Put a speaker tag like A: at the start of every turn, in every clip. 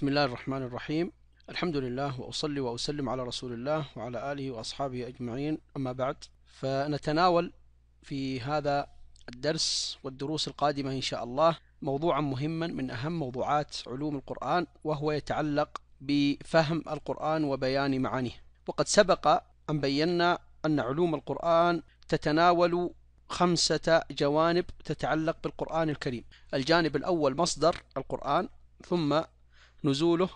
A: بسم الله الرحمن الرحيم الحمد لله وأصلي وأسلم على رسول الله وعلى آله وأصحابه أجمعين أما بعد فنتناول في هذا الدرس والدروس القادمة إن شاء الله موضوعا مهما من أهم موضوعات علوم القرآن وهو يتعلق بفهم القرآن وبيان معانيه وقد سبق أن بينا أن علوم القرآن تتناول خمسة جوانب تتعلق بالقرآن الكريم الجانب الأول مصدر القرآن ثم نزوله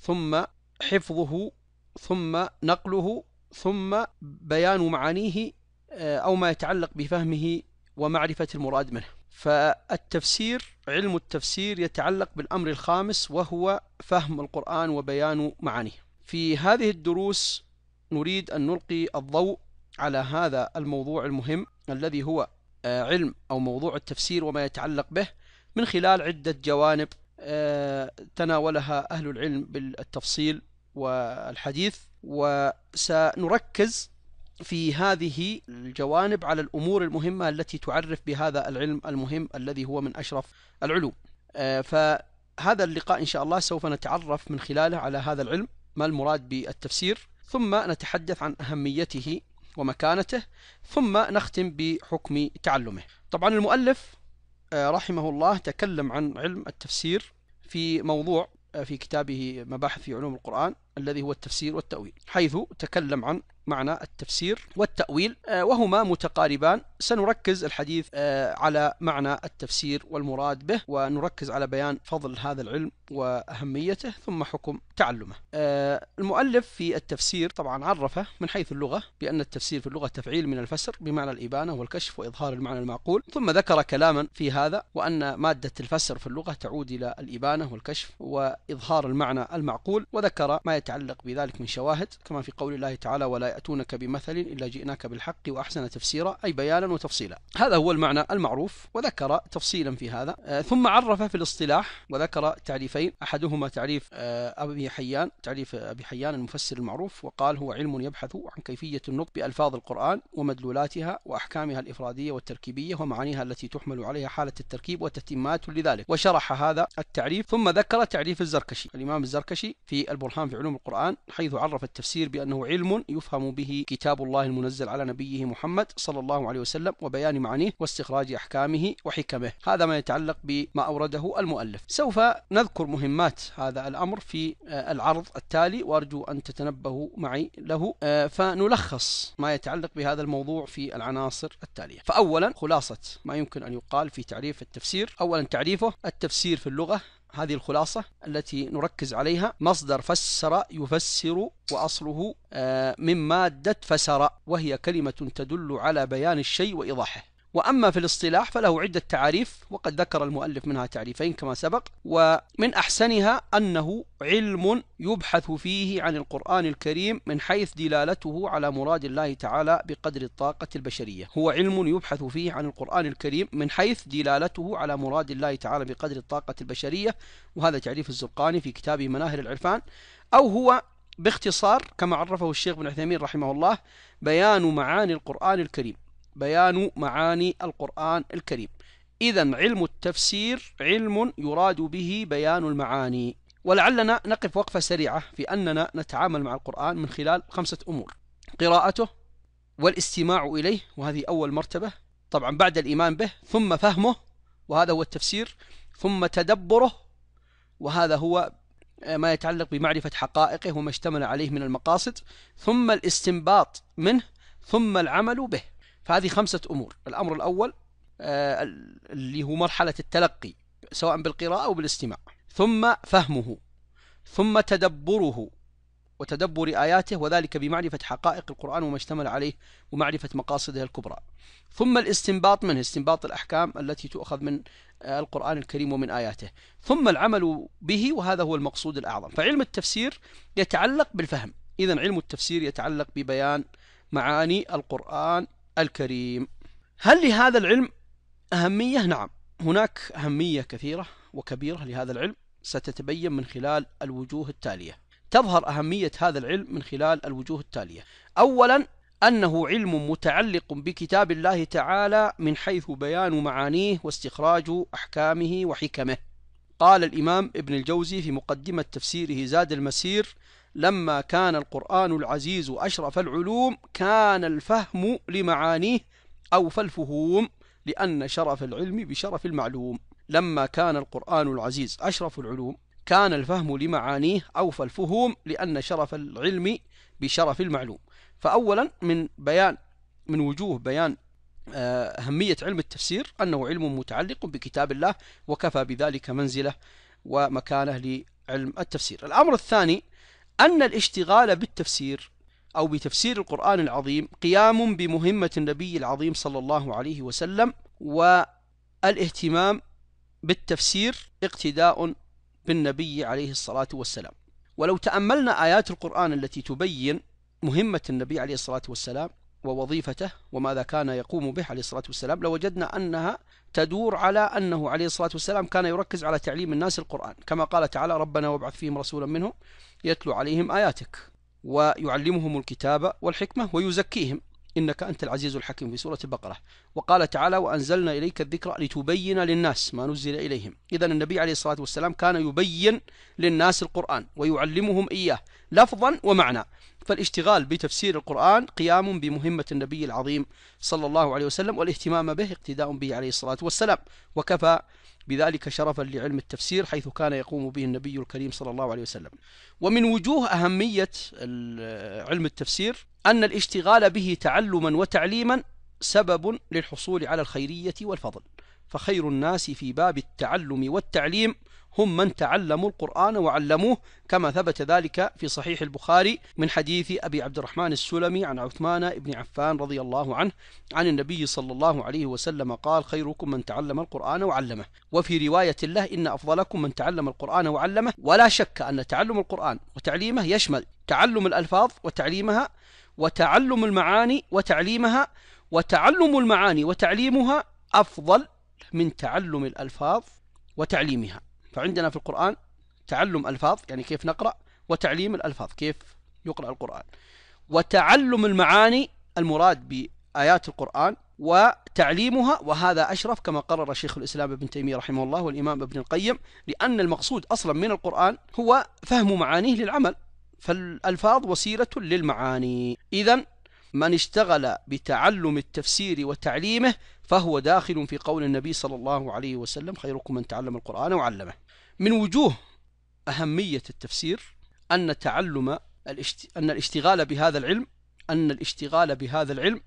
A: ثم حفظه ثم نقله ثم بيان معانيه آه، أو ما يتعلق بفهمه ومعرفة المراد منه فالتفسير علم التفسير يتعلق بالأمر الخامس وهو فهم القرآن وبيان معانيه في هذه الدروس نريد أن نلقي الضوء على هذا الموضوع المهم الذي هو آه، علم أو موضوع التفسير وما يتعلق به من خلال عدة جوانب تناولها أهل العلم بالتفصيل والحديث وسنركز في هذه الجوانب على الأمور المهمة التي تعرف بهذا العلم المهم الذي هو من أشرف العلوم آه، فهذا اللقاء إن شاء الله سوف نتعرف من خلاله على هذا العلم ما المراد بالتفسير ثم نتحدث عن أهميته ومكانته ثم نختم بحكم تعلمه طبعا المؤلف آه، رحمه الله تكلم عن علم التفسير في موضوع آه، في كتابه مباحث في علوم القرآن الذي هو التفسير والتأويل حيث تكلم عن معنى التفسير والتأويل آه، وهما متقاربان سنركز الحديث آه، على معنى التفسير والمراد به ونركز على بيان فضل هذا العلم وأهميته ثم حكم تعلمه آه، المؤلف في التفسير طبعا عرفه من حيث اللغة بأن التفسير في اللغة تفعيل من الفسر بمعنى الإبانة والكشف وإظهار المعنى المعقول ثم ذكر كلاما في هذا وأن مادة الفسر في اللغة تعود إلى الإبانة والكشف وإظهار المعنى المعقول وذكر ما يتعلق يتعلق بذلك من شواهد كما في قول الله تعالى ولا يأتونك بمثل إلا جئناك بالحق وأحسن تفسيرا أي بيانا وتفصيلا هذا هو المعنى المعروف وذكر تفصيلا في هذا آه، ثم عرف في الاصطلاح وذكر تعريفين أحدهما تعريف آه، أبي حيان تعريف أبي حيان المفسر المعروف وقال هو علم يبحث عن كيفية النطق بألفاظ القرآن ومدلولاتها وأحكامها الإفرادية والتركيبية ومعانيها التي تحمل عليها حالة التركيب وتتمات لذلك وشرح هذا التعريف ثم ذكر تعريف الزركشي الإمام الزركشي في البرهان في علوم القرآن حيث عرف التفسير بأنه علم يفهم به كتاب الله المنزل على نبيه محمد صلى الله عليه وسلم وبيان معانيه واستخراج أحكامه وحكمه هذا ما يتعلق بما أورده المؤلف سوف نذكر مهمات هذا الأمر في آه، العرض التالي وأرجو أن تتنبهوا معي له آه، فنلخص ما يتعلق بهذا الموضوع في العناصر التالية فأولا خلاصة ما يمكن أن يقال في تعريف التفسير أولا تعريفه التفسير في اللغة هذه الخلاصة التي نركز عليها مصدر فسر يفسر وأصله آه، من مادة فسر وهي كلمة تدل على بيان الشيء وإيضاحه وأما في الاصطلاح فله عدة تعاريف وقد ذكر المؤلف منها تعريفين كما سبق ومن أحسنها أنه علم يبحث فيه عن القرآن الكريم من حيث دلالته على مراد الله تعالى بقدر الطاقة البشرية هو علم يبحث فيه عن القرآن الكريم من حيث دلالته على مراد الله تعالى بقدر الطاقة البشرية وهذا تعريف الزرقاني في كتابه مناهر العرفان أو هو باختصار كما عرفه الشيخ بن عثيمين رحمه الله بيان معاني القرآن الكريم بيان معاني القرآن الكريم إذا علم التفسير علم يراد به بيان المعاني ولعلنا نقف وقفة سريعة في أننا نتعامل مع القرآن من خلال خمسة أمور قراءته والاستماع إليه وهذه أول مرتبة طبعا بعد الإيمان به ثم فهمه وهذا هو التفسير ثم تدبره وهذا هو ما يتعلق بمعرفة حقائقه وما اشتمل عليه من المقاصد ثم الاستنباط منه ثم العمل به فهذه خمسة أمور الأمر الأول آه، اللي هو مرحلة التلقي سواء بالقراءة أو بالاستماع ثم فهمه ثم تدبره وتدبر آياته وذلك بمعرفة حقائق القرآن وما اشتمل عليه ومعرفة مقاصده الكبرى ثم الاستنباط منه استنباط الأحكام التي تؤخذ من آه، القرآن الكريم ومن آياته ثم العمل به وهذا هو المقصود الأعظم فعلم التفسير يتعلق بالفهم إذا علم التفسير يتعلق ببيان معاني القرآن الكريم هل لهذا العلم أهمية؟ نعم هناك أهمية كثيرة وكبيرة لهذا العلم ستتبين من خلال الوجوه التالية تظهر أهمية هذا العلم من خلال الوجوه التالية أولا أنه علم متعلق بكتاب الله تعالى من حيث بيان معانيه واستخراج أحكامه وحكمه قال الإمام ابن الجوزي في مقدمة تفسيره زاد المسير لما كان القرآن العزيز أشرف العلوم كان الفهم لمعانيه أوفى الفهوم لأن شرف العلم بشرف المعلوم لما كان القرآن العزيز أشرف العلوم كان الفهم لمعانيه أوفى الفهوم لأن شرف العلم بشرف المعلوم فأولا من بيان من وجوه بيان آه، أهمية علم التفسير أنه علم متعلق بكتاب الله وكفى بذلك منزله ومكانه لعلم التفسير الأمر الثاني أن الاشتغال بالتفسير أو بتفسير القرآن العظيم قيام بمهمة النبي العظيم صلى الله عليه وسلم والاهتمام بالتفسير اقتداء بالنبي عليه الصلاة والسلام ولو تأملنا آيات القرآن التي تبين مهمة النبي عليه الصلاة والسلام ووظيفته وماذا كان يقوم به عليه الصلاة والسلام لوجدنا أنها تدور على أنه عليه الصلاة والسلام كان يركز على تعليم الناس القرآن كما قال تعالى ربنا وابعث فيهم رسولا منهم يتلو عليهم آياتك ويعلمهم الكتاب والحكمة ويزكيهم إنك أنت العزيز الحكيم في سورة البقرة وقال تعالى وأنزلنا إليك الذكر لتبين للناس ما نزل إليهم إذا النبي عليه الصلاة والسلام كان يبين للناس القرآن ويعلمهم إياه لفظا ومعنى فالاشتغال بتفسير القرآن قيام بمهمة النبي العظيم صلى الله عليه وسلم والاهتمام به اقتداء به عليه الصلاة والسلام وكفى بذلك شرفا لعلم التفسير حيث كان يقوم به النبي الكريم صلى الله عليه وسلم ومن وجوه أهمية علم التفسير أن الاشتغال به تعلما وتعليما سبب للحصول على الخيرية والفضل فخير الناس في باب التعلم والتعليم هم من تعلموا القرآن وعلموه كما ثبت ذلك في صحيح البخاري من حديث أبي عبد الرحمن السلمي عن عثمان بن عفان رضي الله عنه عن النبي صلى الله عليه وسلم قال خيركم من تعلم القرآن وعلمه وفي رواية الله إن أفضلكم من تعلم القرآن وعلمه ولا شك أن تعلم القرآن وتعليمه يشمل تعلم الألفاظ وتعليمها وتعلم المعاني وتعليمها وتعلم المعاني وتعليمها أفضل من تعلم الألفاظ وتعليمها فعندنا في القرآن تعلم ألفاظ يعني كيف نقرأ وتعليم الألفاظ كيف يقرأ القرآن وتعلم المعاني المراد بآيات القرآن وتعليمها وهذا أشرف كما قرر شيخ الإسلام ابن تيمية رحمه الله والإمام ابن القيم لأن المقصود أصلا من القرآن هو فهم معانيه للعمل فالألفاظ وسيلة للمعاني إذا من اشتغل بتعلم التفسير وتعليمه فهو داخل في قول النبي صلى الله عليه وسلم خيركم من تعلم القرآن وعلمه من وجوه أهمية التفسير أن تعلم أن الاشتغال بهذا العلم أن الاشتغال بهذا العلم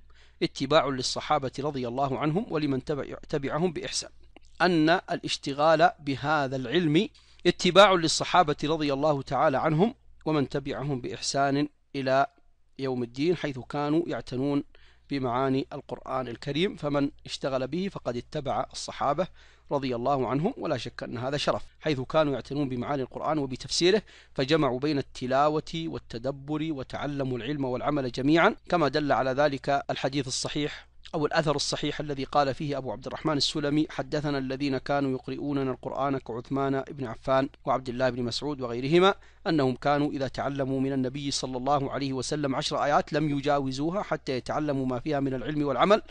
A: اتباع للصحابة رضي الله عنهم ولمن تبعهم بإحسان أن الاشتغال بهذا العلم اتباع للصحابة رضي الله تعالى عنهم ومن تبعهم بإحسان إلى يوم الدين حيث كانوا يعتنون بمعاني القرآن الكريم فمن اشتغل به فقد اتبع الصحابة رضي الله عنهم ولا شك أن هذا شرف حيث كانوا يعتنون بمعاني القرآن وبتفسيره فجمعوا بين التلاوة والتدبر وتعلموا العلم والعمل جميعا كما دل على ذلك الحديث الصحيح أو الأثر الصحيح الذي قال فيه أبو عبد الرحمن السلمي حدثنا الذين كانوا يقرؤوننا القرآن كعثمان بن عفان وعبد الله بن مسعود وغيرهما أنهم كانوا إذا تعلموا من النبي صلى الله عليه وسلم عشر آيات لم يجاوزوها حتى يتعلموا ما فيها من العلم والعمل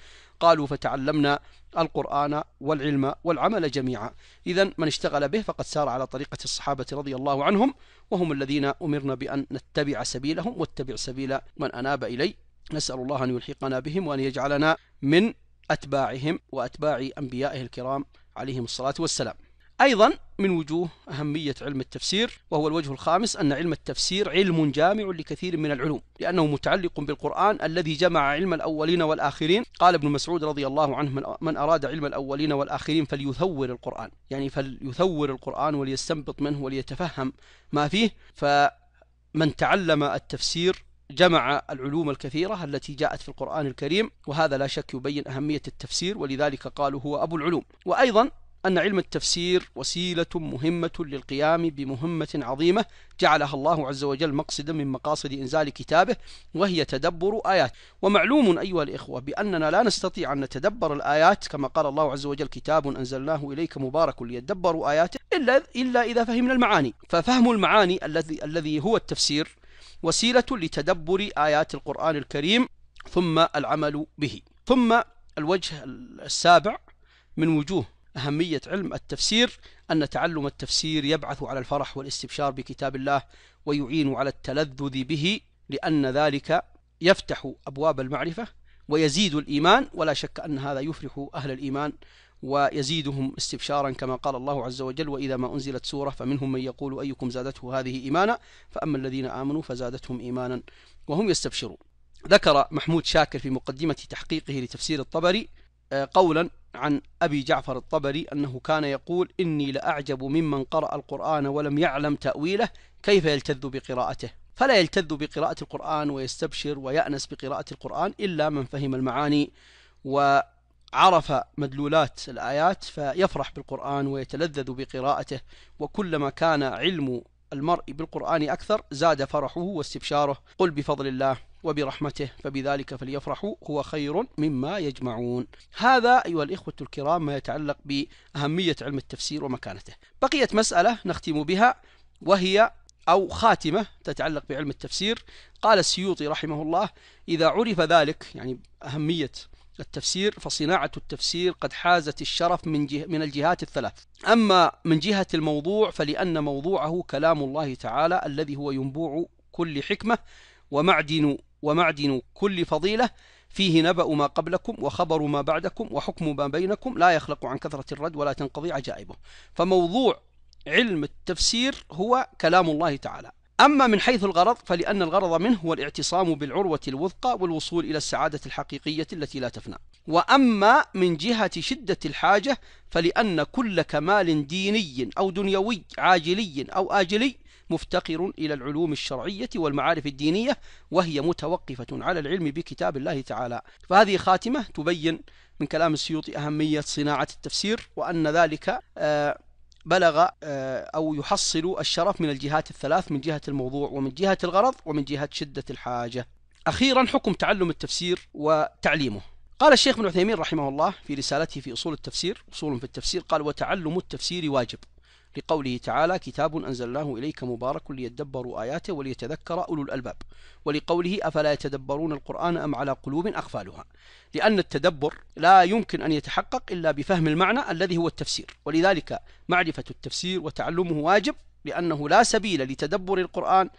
A: قالوا فتعلمنا القرآن والعلم والعمل جميعا إذا من اشتغل به فقد سار على طريقة الصحابة رضي الله عنهم وهم الذين أمرنا بأن نتبع سبيلهم واتبع سبيل من أناب إلي نسأل الله أن يلحقنا بهم وأن يجعلنا من أتباعهم وأتباع أنبيائه الكرام عليهم الصلاة والسلام أيضا من وجوه أهمية علم التفسير وهو الوجه الخامس أن علم التفسير علم جامع لكثير من العلوم لأنه متعلق بالقرآن الذي جمع علم الأولين والآخرين قال ابن مسعود رضي الله عنه من أراد علم الأولين والآخرين فليثور القرآن يعني فليثور القرآن وليستنبط منه وليتفهم ما فيه فمن تعلم التفسير جمع العلوم الكثيرة التي جاءت في القرآن الكريم وهذا لا شك يبين أهمية التفسير ولذلك قالوا هو أبو العلوم وأيضا أن علم التفسير وسيلة مهمة للقيام بمهمة عظيمة جعلها الله عز وجل مقصدا من مقاصد إنزال كتابه وهي تدبر آيات ومعلوم أيها الإخوة بأننا لا نستطيع أن نتدبر الآيات كما قال الله عز وجل كتاب أنزلناه إليك مبارك ليدبروا آياته إلا إلا إذا فهمنا المعاني ففهم المعاني الذي الذي هو التفسير وسيلة لتدبر آيات القرآن الكريم ثم العمل به ثم الوجه السابع من وجوه أهمية علم التفسير أن تعلم التفسير يبعث على الفرح والاستبشار بكتاب الله ويعين على التلذذ به لأن ذلك يفتح أبواب المعرفة ويزيد الإيمان ولا شك أن هذا يفرح أهل الإيمان ويزيدهم استبشارا كما قال الله عز وجل وإذا ما أنزلت سورة فمنهم من يقول أيكم زادته هذه إيمانا فأما الذين آمنوا فزادتهم إيمانا وهم يستبشرون ذكر محمود شاكر في مقدمة تحقيقه لتفسير الطبري آه، قولا عن أبي جعفر الطبري أنه كان يقول إني لأعجب ممن قرأ القرآن ولم يعلم تأويله كيف يلتذ بقراءته فلا يلتذ بقراءة القرآن ويستبشر ويأنس بقراءة القرآن إلا من فهم المعاني و عرف مدلولات الآيات فيفرح بالقرآن ويتلذذ بقراءته وكلما كان علم المرء بالقرآن أكثر زاد فرحه واستبشاره قل بفضل الله وبرحمته فبذلك فليفرحوا هو خير مما يجمعون هذا أيها الإخوة الكرام ما يتعلق بأهمية علم التفسير ومكانته بقيت مسألة نختم بها وهي أو خاتمة تتعلق بعلم التفسير قال السيوطي رحمه الله إذا عرف ذلك يعني أهمية التفسير فصناعة التفسير قد حازت الشرف من, جه من الجهات الثلاث أما من جهة الموضوع فلأن موضوعه كلام الله تعالى الذي هو ينبوع كل حكمة ومعدن ومعدن كل فضيلة فيه نبأ ما قبلكم وخبر ما بعدكم وحكم ما بينكم لا يخلق عن كثرة الرد ولا تنقضي عجائبه فموضوع علم التفسير هو كلام الله تعالى أما من حيث الغرض فلأن الغرض منه هو الاعتصام بالعروة الوثقى والوصول إلى السعادة الحقيقية التي لا تفنى وأما من جهة شدة الحاجة فلأن كل كمال ديني أو دنيوي عاجلي أو آجلي مفتقر إلى العلوم الشرعية والمعارف الدينية وهي متوقفة على العلم بكتاب الله تعالى فهذه خاتمة تبين من كلام السيوطي أهمية صناعة التفسير وأن ذلك آه بلغ آه، أو يحصل الشرف من الجهات الثلاث من جهة الموضوع ومن جهة الغرض ومن جهة شدة الحاجة أخيرا حكم تعلم التفسير وتعليمه قال الشيخ ابن عثيمين رحمه الله في رسالته في أصول التفسير أصول في التفسير قال وتعلم التفسير واجب لقوله تعالى كتاب أنزلناه إليك مبارك ليدبروا آياته وليتذكر أولو الألباب ولقوله أفلا يتدبرون القرآن أم على قلوب أقفالها لأن التدبر لا يمكن أن يتحقق إلا بفهم المعنى الذي هو التفسير ولذلك معرفة التفسير وتعلمه واجب لأنه لا سبيل لتدبر القرآن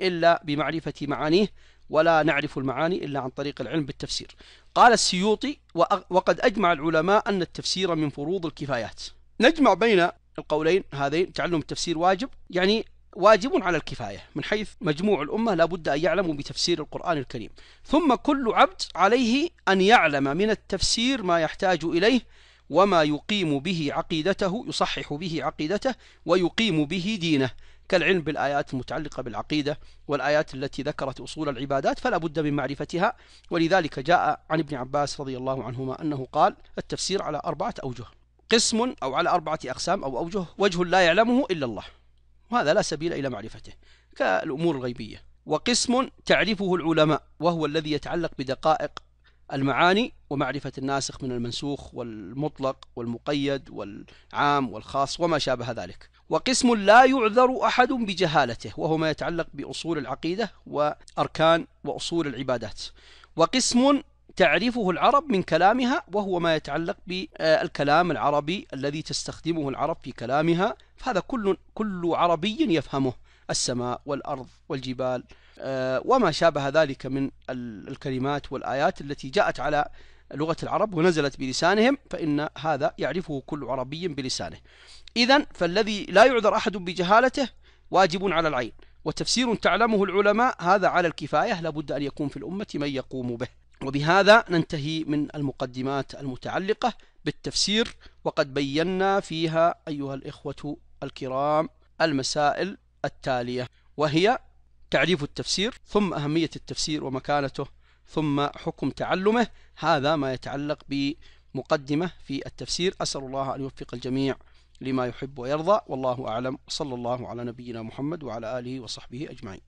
A: إلا بمعرفة معانيه ولا نعرف المعاني إلا عن طريق العلم بالتفسير قال السيوطي وقد أجمع العلماء أن التفسير من فروض الكفايات نجمع بين القولين هذين تعلم التفسير واجب يعني واجب على الكفاية من حيث مجموع الأمة لا بد أن يعلموا بتفسير القرآن الكريم ثم كل عبد عليه أن يعلم من التفسير ما يحتاج إليه وما يقيم به عقيدته يصحح به عقيدته ويقيم به دينه كالعلم بالآيات المتعلقة بالعقيدة والآيات التي ذكرت أصول العبادات فلا بد من معرفتها ولذلك جاء عن ابن عباس رضي الله عنهما أنه قال التفسير على أربعة أوجه قسم أو على أربعة أقسام أو أوجه وجه لا يعلمه إلا الله وهذا لا سبيل إلى معرفته كالأمور الغيبية وقسم تعرفه العلماء وهو الذي يتعلق بدقائق المعاني ومعرفة الناسخ من المنسوخ والمطلق والمقيد والعام والخاص وما شابه ذلك وقسم لا يعذر أحد بجهالته وهو ما يتعلق بأصول العقيدة وأركان وأصول العبادات وقسم تعرفه العرب من كلامها وهو ما يتعلق بالكلام العربي الذي تستخدمه العرب في كلامها فهذا كل كل عربي يفهمه السماء والأرض والجبال آه، وما شابه ذلك من الكلمات والآيات التي جاءت على لغة العرب ونزلت بلسانهم فإن هذا يعرفه كل عربي بلسانه إذا فالذي لا يعذر أحد بجهالته واجب على العين وتفسير تعلمه العلماء هذا على الكفاية لابد أن يكون في الأمة من يقوم به وبهذا ننتهي من المقدمات المتعلقة بالتفسير وقد بينا فيها أيها الإخوة الكرام المسائل التالية وهي تعريف التفسير ثم أهمية التفسير ومكانته ثم حكم تعلمه هذا ما يتعلق بمقدمة في التفسير أسأل الله أن يوفق الجميع لما يحب ويرضى والله أعلم صلى الله على نبينا محمد وعلى آله وصحبه أجمعين